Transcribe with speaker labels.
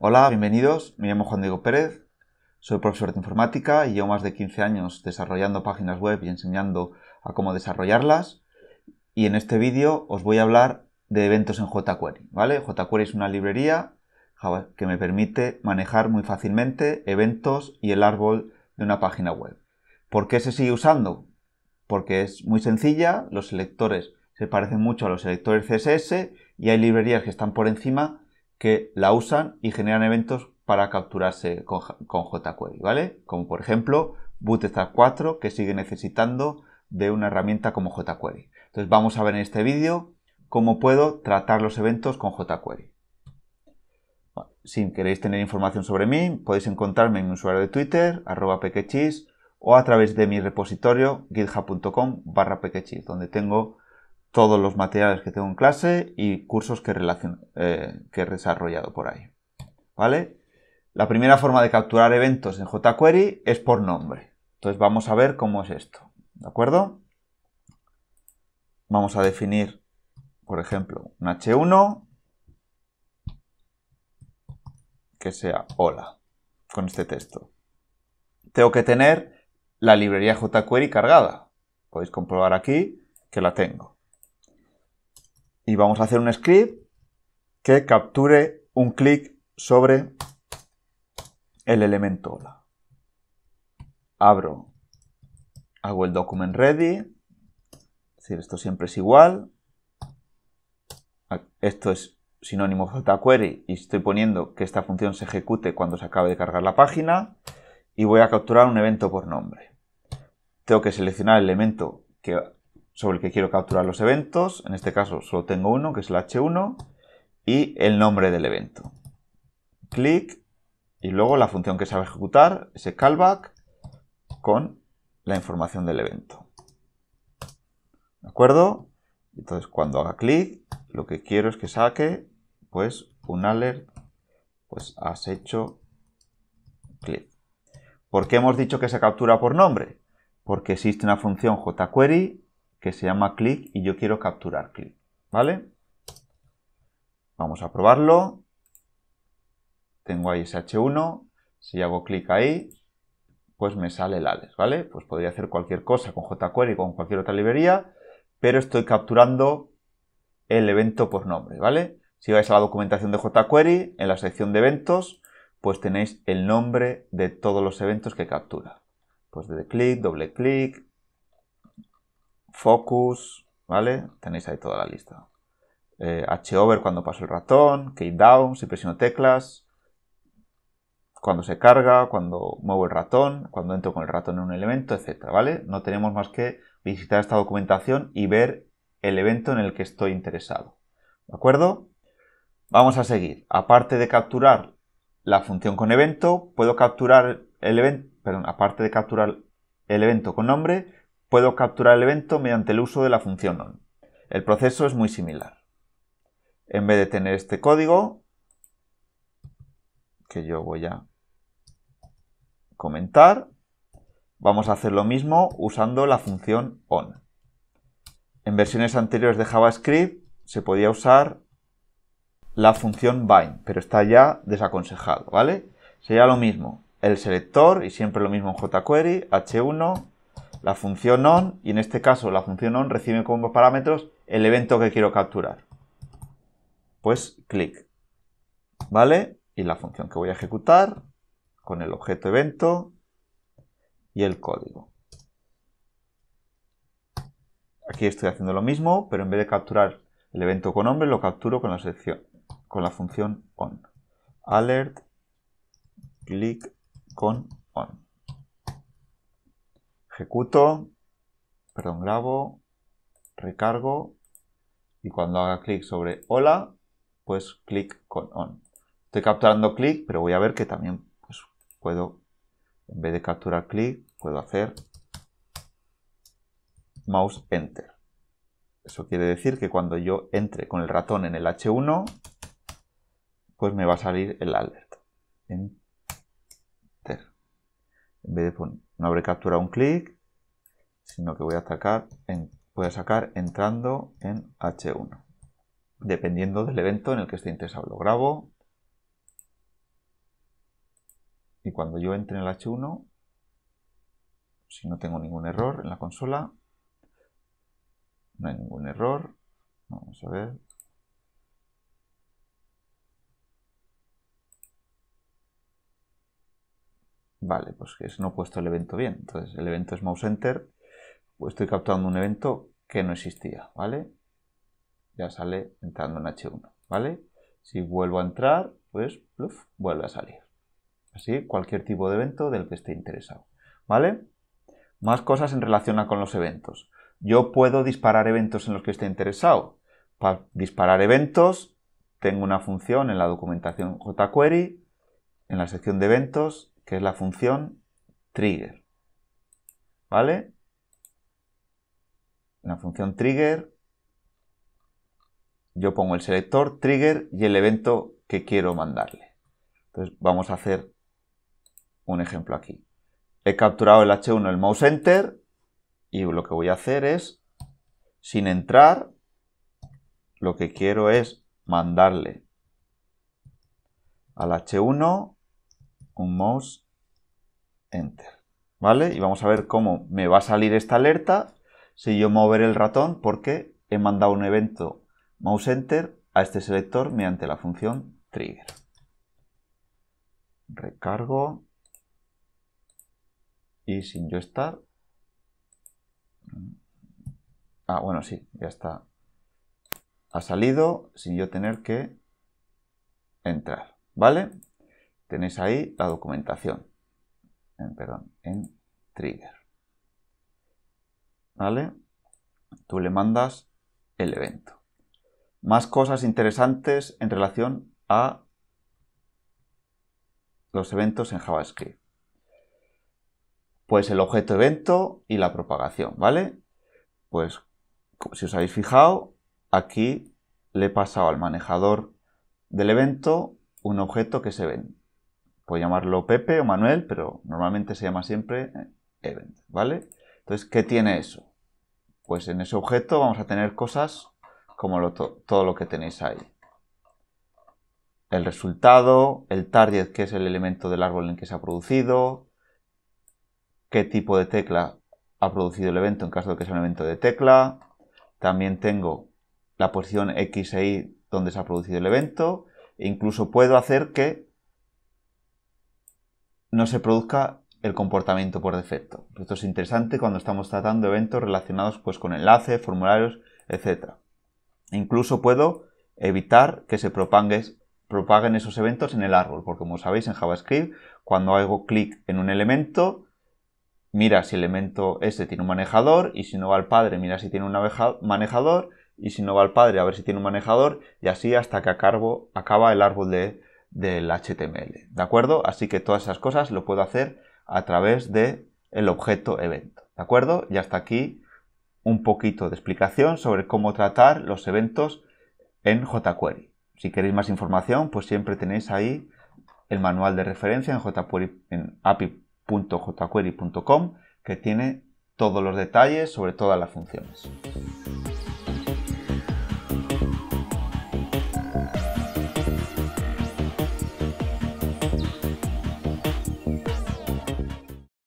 Speaker 1: Hola, bienvenidos. Me llamo Juan Diego Pérez. Soy profesor de informática y llevo más de 15 años desarrollando páginas web y enseñando a cómo desarrollarlas. Y en este vídeo os voy a hablar de eventos en jQuery. ¿vale? jQuery es una librería que me permite manejar muy fácilmente eventos y el árbol de una página web. ¿Por qué se sigue usando? Porque es muy sencilla, los selectores se parecen mucho a los selectores CSS y hay librerías que están por encima que la usan y generan eventos para capturarse con, jQuery, ¿vale? Como por ejemplo Bootstrap 4 que sigue necesitando de una herramienta como jQuery. Entonces vamos a ver en este vídeo cómo puedo tratar los eventos con jQuery. si queréis tener información sobre mí, podéis encontrarme en mi usuario de Twitter, arroba o a través de mi repositorio github.com barra donde tengo todos los materiales que tengo en clase y cursos que, eh, que he desarrollado por ahí. ¿Vale? La primera forma de capturar eventos en jQuery es por nombre. Entonces vamos a ver cómo es esto. ¿De acuerdo? Vamos a definir, por ejemplo, un H1 que sea hola con este texto. Tengo que tener la librería jQuery cargada. Podéis comprobar aquí que la tengo y vamos a hacer un script que capture un clic sobre el elemento hola. Abro, hago el document ready, es esto siempre es igual, esto es sinónimo jQuery. y estoy poniendo que esta función se ejecute cuando se acabe de cargar la página y voy a capturar un evento por nombre. Tengo que seleccionar el elemento que sobre el que quiero capturar los eventos. En este caso solo tengo uno, que es el H1, y el nombre del evento. Clic, y luego la función que se va a ejecutar, ese callback, con la información del evento. ¿De acuerdo? Entonces cuando haga clic, lo que quiero es que saque pues un alert, pues has hecho clic. ¿Por qué hemos dicho que se captura por nombre? Porque existe una función jQuery que se llama click y yo quiero capturar click, ¿vale? Vamos a probarlo. Tengo ahí SH1. Si hago clic ahí, pues me sale el ales. ¿vale? Pues podría hacer cualquier cosa con jQuery, con cualquier otra librería, pero estoy capturando el evento por nombre, ¿vale? Si vais a la documentación de jQuery, en la sección de eventos, pues tenéis el nombre de todos los eventos que captura. Pues de clic, doble clic, Focus, ¿vale? Tenéis ahí toda la lista. ...hover eh, h cuando paso el ratón, key down si presiono teclas, cuando se carga, cuando muevo el ratón, cuando entro con el ratón en un elemento, etcétera, ¿vale? No tenemos más que visitar esta documentación y ver el evento en el que estoy interesado. ¿De acuerdo? Vamos a seguir. Aparte de capturar la función con evento, puedo capturar el evento, perdón, aparte de capturar el evento con nombre, puedo capturar el evento mediante el uso de la función on. El proceso es muy similar. En vez de tener este código, que yo voy a comentar, vamos a hacer lo mismo usando la función on. En versiones anteriores de JavaScript se podía usar la función bind, pero está ya desaconsejado, ¿vale? Sería lo mismo, el selector, y siempre lo mismo en jQuery, h1, la función on y en este caso la función on recibe como parámetros el evento que quiero capturar. Pues clic, ¿vale? Y la función que voy a ejecutar con el objeto evento y el código. Aquí estoy haciendo lo mismo, pero en vez de capturar el evento con nombre, lo capturo con la sección, con la función on. Alert clic con on ejecuto, perdón, grabo, recargo y cuando haga clic sobre hola, pues clic con on. Estoy capturando clic, pero voy a ver que también pues, puedo, en vez de capturar clic, puedo hacer mouse enter. Eso quiere decir que cuando yo entre con el ratón en el H1, pues me va a salir el alert en vez de poner, no habré capturado un clic, sino que voy a, atacar en, sacar entrando en H1, dependiendo del evento en el que esté interesado. Lo grabo y cuando yo entre en el H1, si no tengo ningún error en la consola, no hay ningún error, vamos a ver, Vale, pues que no he puesto el evento bien. Entonces, el evento es mouse enter. Pues estoy capturando un evento que no existía, ¿vale? Ya sale entrando en H1, ¿vale? Si vuelvo a entrar, pues vuelve a salir. Así, cualquier tipo de evento del que esté interesado, ¿vale? Más cosas en relación a con los eventos. Yo puedo disparar eventos en los que esté interesado. Para disparar eventos, tengo una función en la documentación jQuery, en la sección de eventos, que es la función trigger. ¿Vale? La función trigger, yo pongo el selector trigger y el evento que quiero mandarle. Entonces vamos a hacer un ejemplo aquí. He capturado el H1, el mouse enter, y lo que voy a hacer es, sin entrar, lo que quiero es mandarle al H1 un mouse, enter. ¿Vale? Y vamos a ver cómo me va a salir esta alerta si yo mover el ratón porque he mandado un evento mouse enter a este selector mediante la función trigger. Recargo. Y sin yo estar. Ah, bueno, sí, ya está. Ha salido sin yo tener que entrar. ¿Vale? tenéis ahí la documentación. En, perdón, en trigger. ¿Vale? Tú le mandas el evento. Más cosas interesantes en relación a los eventos en JavaScript. Pues el objeto evento y la propagación, ¿vale? Pues si os habéis fijado, aquí le he pasado al manejador del evento un objeto que se evento Puedo llamarlo Pepe o Manuel, pero normalmente se llama siempre eh, event, ¿vale? Entonces, ¿qué tiene eso? Pues en ese objeto vamos a tener cosas como todo lo que tenéis ahí. El resultado, el target, que es el elemento del árbol en que se ha producido, qué tipo de tecla ha producido el evento en caso de que sea un evento de tecla. También tengo la posición X e Y donde se ha producido el evento. E incluso puedo hacer que no se produzca el comportamiento por defecto. Esto es interesante cuando estamos tratando eventos relacionados pues, con enlaces, formularios, etc. Incluso puedo evitar que se propaguen esos eventos en el árbol, porque como sabéis en JavaScript, cuando hago clic en un elemento, mira si el elemento ese tiene un manejador, y si no va al padre, mira si tiene un manejador, y si no va al padre, a ver si tiene un manejador, y así hasta que acabo, acaba el árbol de del HTML, ¿de acuerdo? Así que todas esas cosas lo puedo hacer a través de el objeto evento, ¿de acuerdo? Y hasta aquí un poquito de explicación sobre cómo tratar los eventos en jQuery. Si queréis más información, pues siempre tenéis ahí el manual de referencia en, jQuery, en api.jquery.com que tiene todos los detalles sobre todas las funciones.